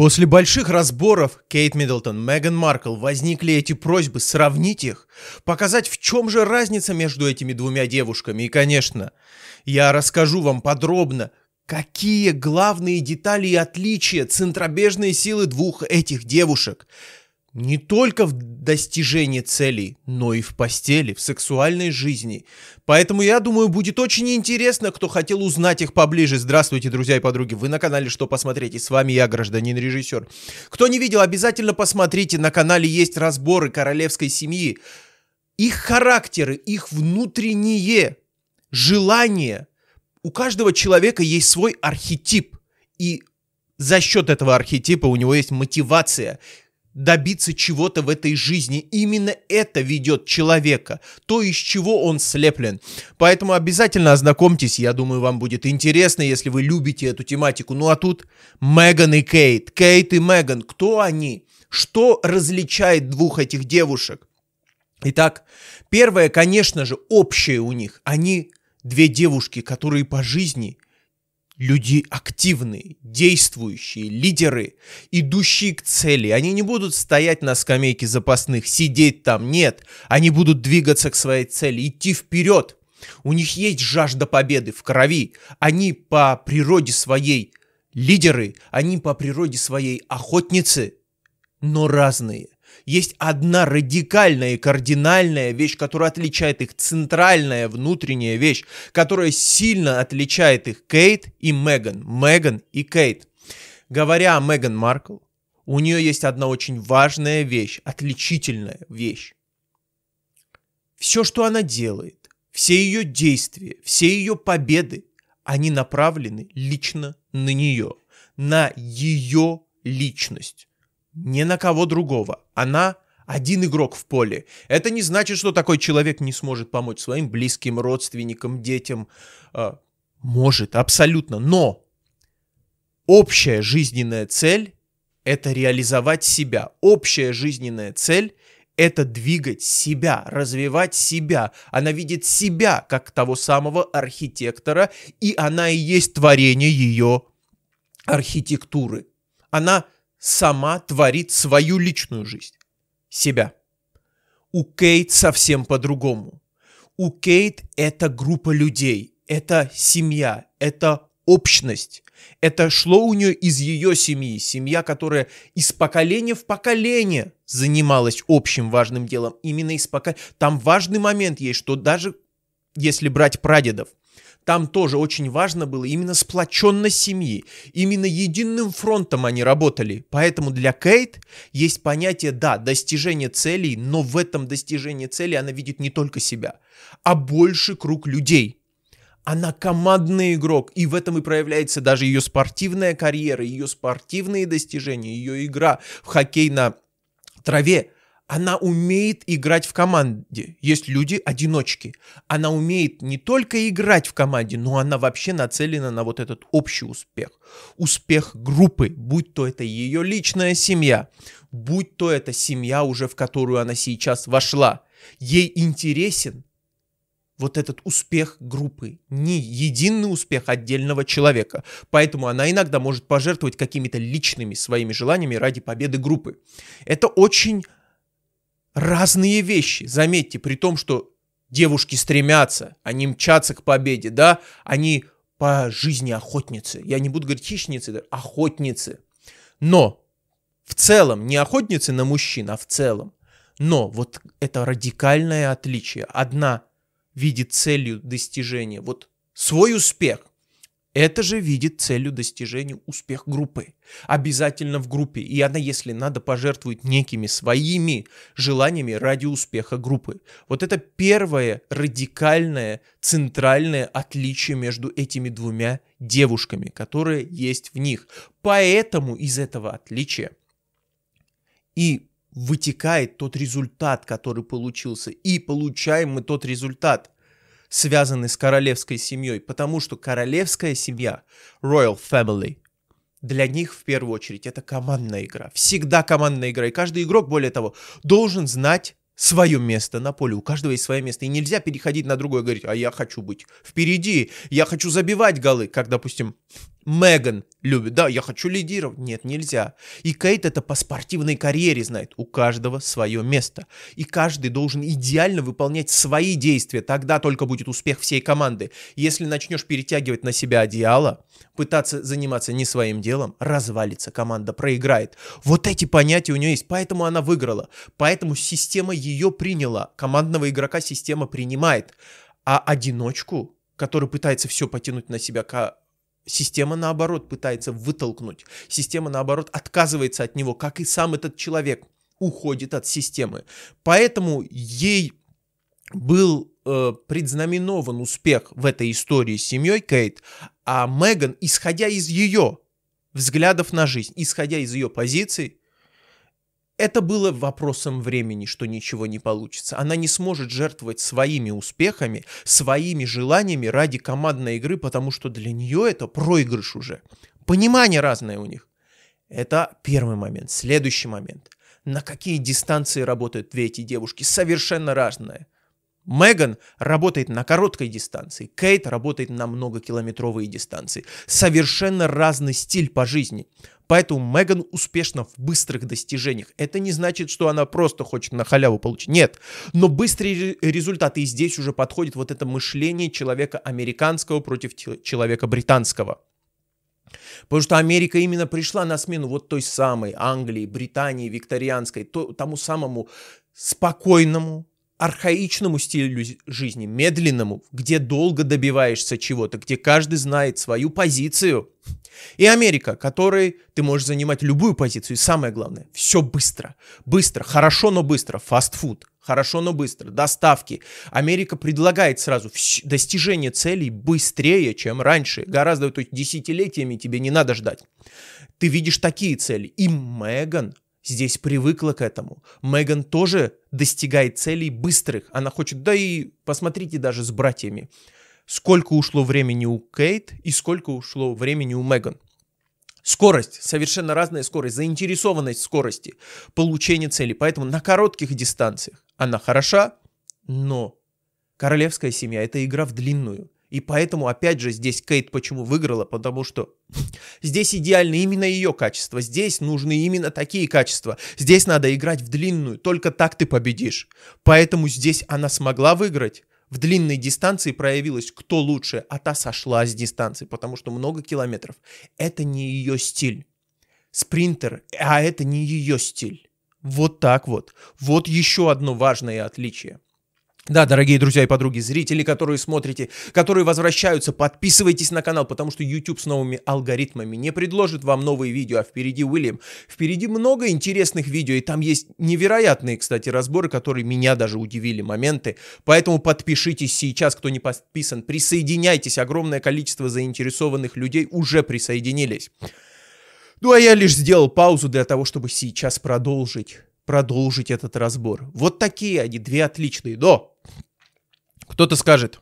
После больших разборов Кейт Миддлтон, Меган Маркл возникли эти просьбы сравнить их, показать в чем же разница между этими двумя девушками. И, конечно, я расскажу вам подробно, какие главные детали и отличия центробежной силы двух этих девушек – не только в достижении целей, но и в постели, в сексуальной жизни. Поэтому я думаю, будет очень интересно, кто хотел узнать их поближе. Здравствуйте, друзья и подруги. Вы на канале «Что посмотреть?» и с вами я, гражданин режиссер. Кто не видел, обязательно посмотрите. На канале есть разборы королевской семьи. Их характеры, их внутренние желания. У каждого человека есть свой архетип. И за счет этого архетипа у него есть мотивация – добиться чего-то в этой жизни. Именно это ведет человека, то, из чего он слеплен. Поэтому обязательно ознакомьтесь, я думаю, вам будет интересно, если вы любите эту тематику. Ну а тут Меган и Кейт. Кейт и Меган, кто они? Что различает двух этих девушек? Итак, первое, конечно же, общее у них. Они две девушки, которые по жизни люди активные, действующие, лидеры, идущие к цели. Они не будут стоять на скамейке запасных, сидеть там, нет. Они будут двигаться к своей цели, идти вперед. У них есть жажда победы в крови. Они по природе своей лидеры, они по природе своей охотницы – но разные. Есть одна радикальная и кардинальная вещь, которая отличает их, центральная внутренняя вещь, которая сильно отличает их Кейт и Меган, Меган и Кейт. Говоря о Меган Маркл, у нее есть одна очень важная вещь, отличительная вещь. Все, что она делает, все ее действия, все ее победы, они направлены лично на нее, на ее личность ни на кого другого. Она один игрок в поле. Это не значит, что такой человек не сможет помочь своим близким, родственникам, детям. А, может, абсолютно. Но общая жизненная цель – это реализовать себя. Общая жизненная цель – это двигать себя, развивать себя. Она видит себя как того самого архитектора, и она и есть творение ее архитектуры. Она сама творит свою личную жизнь. Себя. У Кейт совсем по-другому. У Кейт это группа людей, это семья, это общность. Это шло у нее из ее семьи, семья, которая из поколения в поколение занималась общим важным делом. Именно из поколения. Там важный момент есть, что даже если брать прадедов, там тоже очень важно было именно сплоченность семьи. Именно единым фронтом они работали. Поэтому для Кейт есть понятие, да, достижение целей, но в этом достижении цели она видит не только себя, а больше круг людей – она командный игрок, и в этом и проявляется даже ее спортивная карьера, ее спортивные достижения, ее игра в хоккей на траве. Она умеет играть в команде. Есть люди-одиночки. Она умеет не только играть в команде, но она вообще нацелена на вот этот общий успех. Успех группы, будь то это ее личная семья, будь то это семья уже, в которую она сейчас вошла. Ей интересен вот этот успех группы, не единый успех отдельного человека. Поэтому она иногда может пожертвовать какими-то личными своими желаниями ради победы группы. Это очень разные вещи. Заметьте, при том, что девушки стремятся, они мчатся к победе, да, они по жизни охотницы. Я не буду говорить хищницы, охотницы. Но в целом, не охотницы на мужчин, а в целом. Но вот это радикальное отличие. Одна видит целью достижения, вот свой успех, это же видит целью достижения успех группы. Обязательно в группе. И она, если надо, пожертвует некими своими желаниями ради успеха группы. Вот это первое радикальное, центральное отличие между этими двумя девушками, которые есть в них. Поэтому из этого отличия и вытекает тот результат, который получился, и получаем мы тот результат связаны с королевской семьей, потому что королевская семья, Royal Family, для них в первую очередь это командная игра. Всегда командная игра. И каждый игрок, более того, должен знать свое место на поле. У каждого есть свое место. И нельзя переходить на другое и говорить, а я хочу быть впереди, я хочу забивать голы, как, допустим, Меган любит, да, я хочу лидировать. Нет, нельзя. И Кейт это по спортивной карьере знает. У каждого свое место. И каждый должен идеально выполнять свои действия. Тогда только будет успех всей команды. Если начнешь перетягивать на себя одеяло, пытаться заниматься не своим делом, развалится команда, проиграет. Вот эти понятия у нее есть. Поэтому она выиграла. Поэтому система ее приняла. Командного игрока система принимает. А одиночку который пытается все потянуть на себя, Система, наоборот, пытается вытолкнуть. Система, наоборот, отказывается от него, как и сам этот человек уходит от системы. Поэтому ей был э, предзнаменован успех в этой истории с семьей Кейт, а Меган, исходя из ее взглядов на жизнь, исходя из ее позиций, это было вопросом времени, что ничего не получится. Она не сможет жертвовать своими успехами, своими желаниями ради командной игры, потому что для нее это проигрыш уже. Понимание разное у них. Это первый момент. Следующий момент. На какие дистанции работают две эти девушки, совершенно разное. Меган работает на короткой дистанции, Кейт работает на многокилометровые дистанции. Совершенно разный стиль по жизни. Поэтому Меган успешна в быстрых достижениях. Это не значит, что она просто хочет на халяву получить. Нет. Но быстрые результаты. И здесь уже подходит вот это мышление человека американского против человека британского. Потому что Америка именно пришла на смену вот той самой Англии, Британии, викторианской, то, тому самому спокойному, архаичному стилю жизни, медленному, где долго добиваешься чего-то, где каждый знает свою позицию. И Америка, которой ты можешь занимать любую позицию. И самое главное, все быстро. Быстро, хорошо, но быстро. Фастфуд. Хорошо, но быстро. Доставки. Америка предлагает сразу достижение целей быстрее, чем раньше. Гораздо, то есть десятилетиями тебе не надо ждать. Ты видишь такие цели. И Меган здесь привыкла к этому. Меган тоже достигает целей быстрых. Она хочет, да и посмотрите даже с братьями, сколько ушло времени у Кейт и сколько ушло времени у Меган. Скорость, совершенно разная скорость, заинтересованность скорости, получения цели. Поэтому на коротких дистанциях она хороша, но королевская семья – это игра в длинную. И поэтому, опять же, здесь Кейт почему выиграла, потому что здесь идеально именно ее качество, здесь нужны именно такие качества, здесь надо играть в длинную, только так ты победишь. Поэтому здесь она смогла выиграть, в длинной дистанции проявилась кто лучше, а та сошла с дистанции, потому что много километров. Это не ее стиль. Спринтер, а это не ее стиль. Вот так вот. Вот еще одно важное отличие – да, дорогие друзья и подруги, зрители, которые смотрите, которые возвращаются, подписывайтесь на канал, потому что YouTube с новыми алгоритмами не предложит вам новые видео, а впереди Уильям. Впереди много интересных видео, и там есть невероятные, кстати, разборы, которые меня даже удивили, моменты. Поэтому подпишитесь сейчас, кто не подписан, присоединяйтесь, огромное количество заинтересованных людей уже присоединились. Ну, а я лишь сделал паузу для того, чтобы сейчас продолжить продолжить этот разбор. Вот такие они, две отличные. Но кто-то скажет,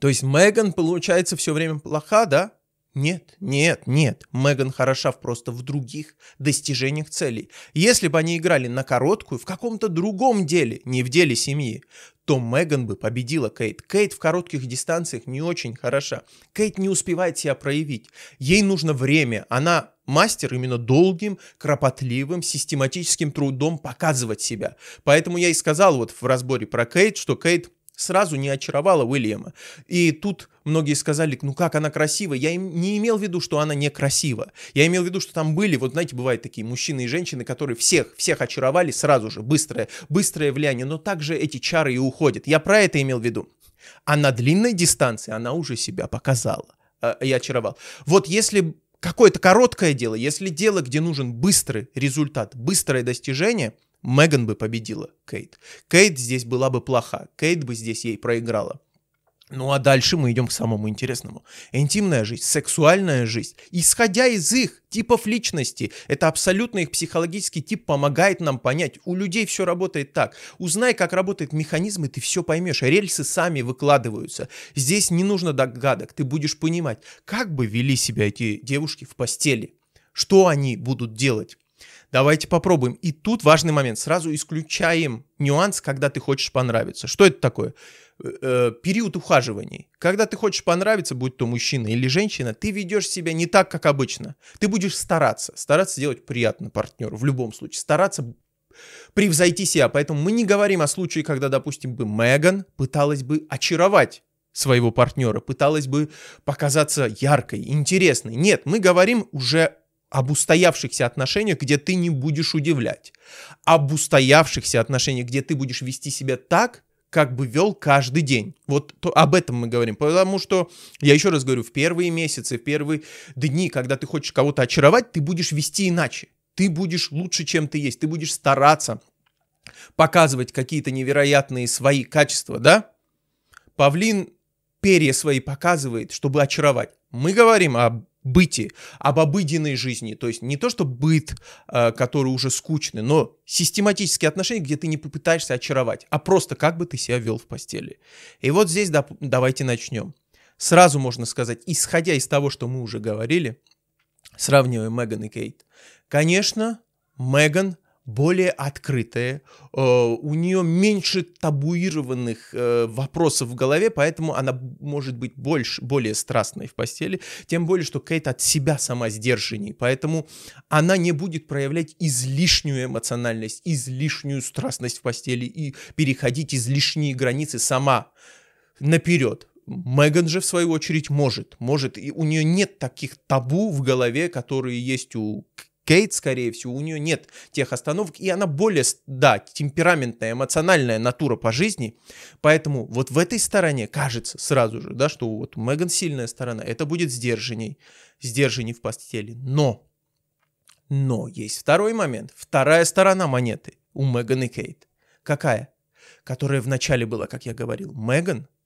то есть Меган, получается, все время плоха, да? Нет, нет, нет. Меган хороша просто в других достижениях целей. Если бы они играли на короткую в каком-то другом деле, не в деле семьи, то Меган бы победила Кейт. Кейт в коротких дистанциях не очень хороша. Кейт не успевает себя проявить. Ей нужно время. Она мастер именно долгим, кропотливым, систематическим трудом показывать себя. Поэтому я и сказал вот в разборе про Кейт, что Кейт сразу не очаровала Уильяма. И тут многие сказали, ну как она красива. Я не имел в виду, что она не некрасива. Я имел в виду, что там были, вот знаете, бывают такие мужчины и женщины, которые всех, всех очаровали сразу же, быстрое, быстрое влияние, но также эти чары и уходят. Я про это имел в виду. А на длинной дистанции она уже себя показала э, и очаровал. Вот если какое-то короткое дело, если дело, где нужен быстрый результат, быстрое достижение – Меган бы победила Кейт. Кейт здесь была бы плоха, Кейт бы здесь ей проиграла. Ну а дальше мы идем к самому интересному. Интимная жизнь, сексуальная жизнь, исходя из их типов личности, это абсолютно их психологический тип помогает нам понять. У людей все работает так. Узнай, как работает механизм, и ты все поймешь. Рельсы сами выкладываются. Здесь не нужно догадок. Ты будешь понимать, как бы вели себя эти девушки в постели. Что они будут делать Давайте попробуем. И тут важный момент. Сразу исключаем нюанс, когда ты хочешь понравиться. Что это такое? Э, э, период ухаживаний. Когда ты хочешь понравиться, будь то мужчина или женщина, ты ведешь себя не так, как обычно. Ты будешь стараться. Стараться делать приятно партнеру в любом случае. Стараться превзойти себя. Поэтому мы не говорим о случае, когда, допустим, бы Меган пыталась бы очаровать своего партнера, пыталась бы показаться яркой, интересной. Нет, мы говорим уже об устоявшихся отношениях, где ты не будешь удивлять, об устоявшихся отношениях, где ты будешь вести себя так, как бы вел каждый день. Вот то, об этом мы говорим. Потому что, я еще раз говорю, в первые месяцы, в первые дни, когда ты хочешь кого-то очаровать, ты будешь вести иначе. Ты будешь лучше, чем ты есть. Ты будешь стараться показывать какие-то невероятные свои качества, да? Павлин перья свои показывает, чтобы очаровать. Мы говорим об быте, об обыденной жизни. То есть не то, что быт, э, который уже скучный, но систематические отношения, где ты не попытаешься очаровать, а просто как бы ты себя вел в постели. И вот здесь да, давайте начнем. Сразу можно сказать, исходя из того, что мы уже говорили, сравнивая Меган и Кейт, конечно, Меган более открытая, э, у нее меньше табуированных э, вопросов в голове, поэтому она может быть больше, более страстной в постели, тем более, что Кейт от себя сама сдержанней, поэтому она не будет проявлять излишнюю эмоциональность, излишнюю страстность в постели и переходить излишние границы сама наперед. Меган же, в свою очередь, может. Может, и у нее нет таких табу в голове, которые есть у Кейт, скорее всего, у нее нет тех остановок, и она более, да, темпераментная, эмоциональная натура по жизни, поэтому вот в этой стороне кажется сразу же, да, что вот Меган сильная сторона, это будет сдержанней, сдержанней в постели, но, но есть второй момент, вторая сторона монеты у Меган и Кейт. Какая? Которая вначале была, как я говорил, Меган –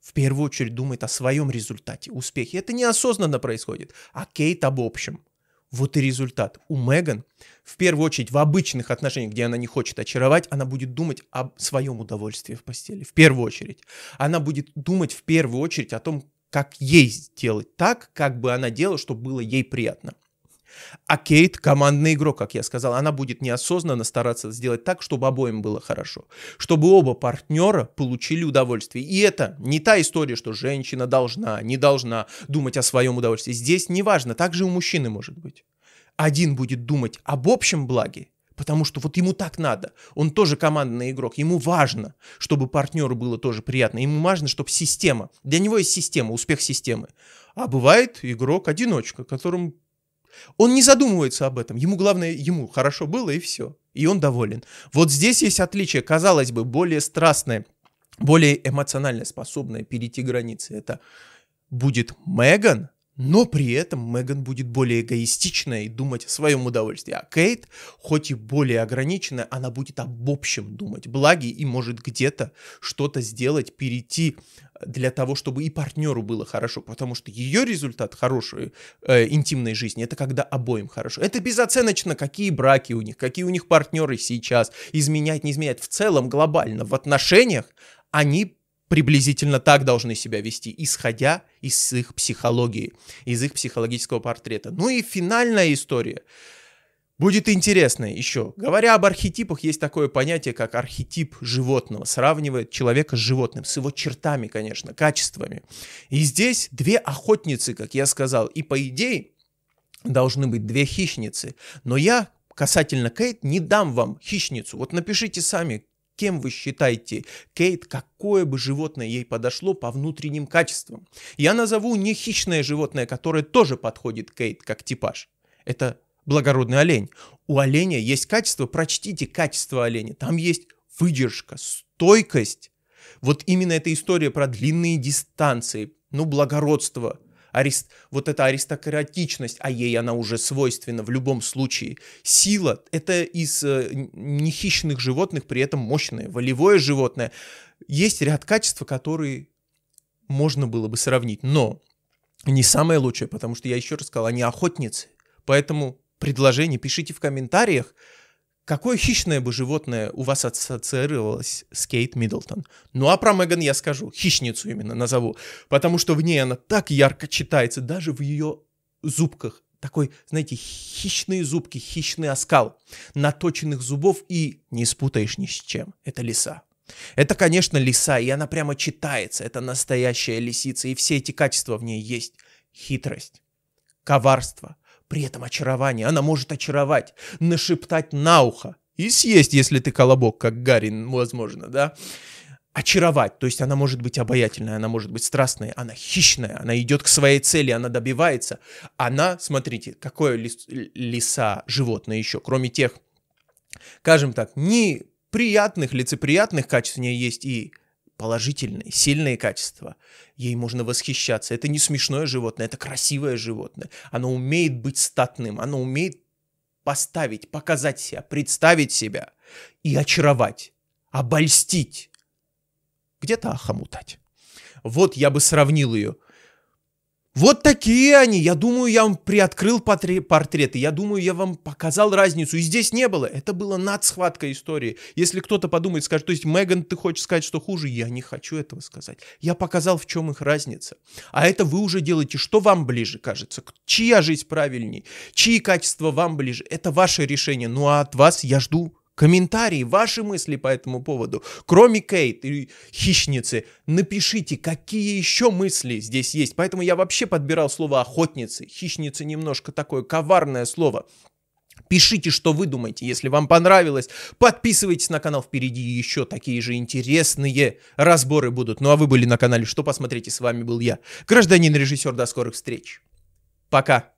в первую очередь думает о своем результате, успехе. Это неосознанно происходит, а Кейт об общем. Вот и результат. У Меган, в первую очередь, в обычных отношениях, где она не хочет очаровать, она будет думать о своем удовольствии в постели. В первую очередь. Она будет думать в первую очередь о том, как ей сделать так, как бы она делала, чтобы было ей приятно. А Кейт командный игрок, как я сказал, она будет неосознанно стараться сделать так, чтобы обоим было хорошо, чтобы оба партнера получили удовольствие. И это не та история, что женщина должна, не должна думать о своем удовольствии. Здесь неважно, так же у мужчины может быть. Один будет думать об общем благе, потому что вот ему так надо. Он тоже командный игрок, ему важно, чтобы партнеру было тоже приятно, ему важно, чтобы система, для него есть система, успех системы. А бывает игрок-одиночка, которому он не задумывается об этом. Ему главное, ему хорошо было и все. И он доволен. Вот здесь есть отличие, казалось бы, более страстное, более эмоционально способное перейти границы. Это будет Меган, но при этом Меган будет более эгоистична и думать о своем удовольствии. А Кейт, хоть и более ограниченная, она будет об общем думать благи и может где-то что-то сделать, перейти э, для того, чтобы и партнеру было хорошо. Потому что ее результат хорошей э, интимной жизни это когда обоим хорошо. Это безоценочно, какие браки у них, какие у них партнеры сейчас, изменять, не изменять. В целом, глобально, в отношениях они приблизительно так должны себя вести, исходя из их психологии, из их психологического портрета. Ну и финальная история. Будет интересно еще. Говоря об архетипах, есть такое понятие, как архетип животного. Сравнивает человека с животным, с его чертами, конечно, качествами. И здесь две охотницы, как я сказал. И по идее должны быть две хищницы. Но я касательно Кейт не дам вам хищницу. Вот напишите сами, кем вы считаете Кейт, какое бы животное ей подошло по внутренним качествам. Я назову не хищное животное, которое тоже подходит Кейт как типаж. Это благородный олень. У оленя есть качество, прочтите качество оленя. Там есть выдержка, стойкость. Вот именно эта история про длинные дистанции, ну, благородство – арист... вот эта аристократичность, а ей она уже свойственна в любом случае. Сила — это из э, нехищных животных, при этом мощное, волевое животное. Есть ряд качеств, которые можно было бы сравнить, но не самое лучшее, потому что я еще раз сказал, они охотницы. Поэтому предложение пишите в комментариях, Какое хищное бы животное у вас ассоциировалось с Кейт Миддлтон? Ну а про Меган я скажу, хищницу именно назову, потому что в ней она так ярко читается, даже в ее зубках. Такой, знаете, хищные зубки, хищный оскал, наточенных зубов и не спутаешь ни с чем. Это лиса. Это, конечно, лиса, и она прямо читается. Это настоящая лисица, и все эти качества в ней есть. Хитрость, коварство – при этом очарование, она может очаровать, нашептать на ухо и съесть, если ты колобок, как Гарин, возможно, да? очаровать. То есть она может быть обаятельная, она может быть страстная, она хищная, она идет к своей цели, она добивается. Она, смотрите, какое лис, лиса, животное еще, кроме тех, скажем так, неприятных, лицеприятных качеств у нее есть и положительные, сильные качества. Ей можно восхищаться. Это не смешное животное, это красивое животное. Оно умеет быть статным, оно умеет поставить, показать себя, представить себя и очаровать, обольстить, где-то охомутать. Вот я бы сравнил ее вот такие они. Я думаю, я вам приоткрыл портреты. Я думаю, я вам показал разницу. И здесь не было. Это была надсхватка истории. Если кто-то подумает, скажет, то есть, Меган, ты хочешь сказать, что хуже? Я не хочу этого сказать. Я показал, в чем их разница. А это вы уже делаете, что вам ближе кажется. Чья жизнь правильней? Чьи качества вам ближе? Это ваше решение. Ну а от вас я жду комментарии, ваши мысли по этому поводу. Кроме Кейт и хищницы, напишите, какие еще мысли здесь есть. Поэтому я вообще подбирал слово охотницы. Хищница немножко такое коварное слово. Пишите, что вы думаете. Если вам понравилось, подписывайтесь на канал. Впереди еще такие же интересные разборы будут. Ну а вы были на канале Что посмотрите. С вами был я, гражданин-режиссер. До скорых встреч. Пока.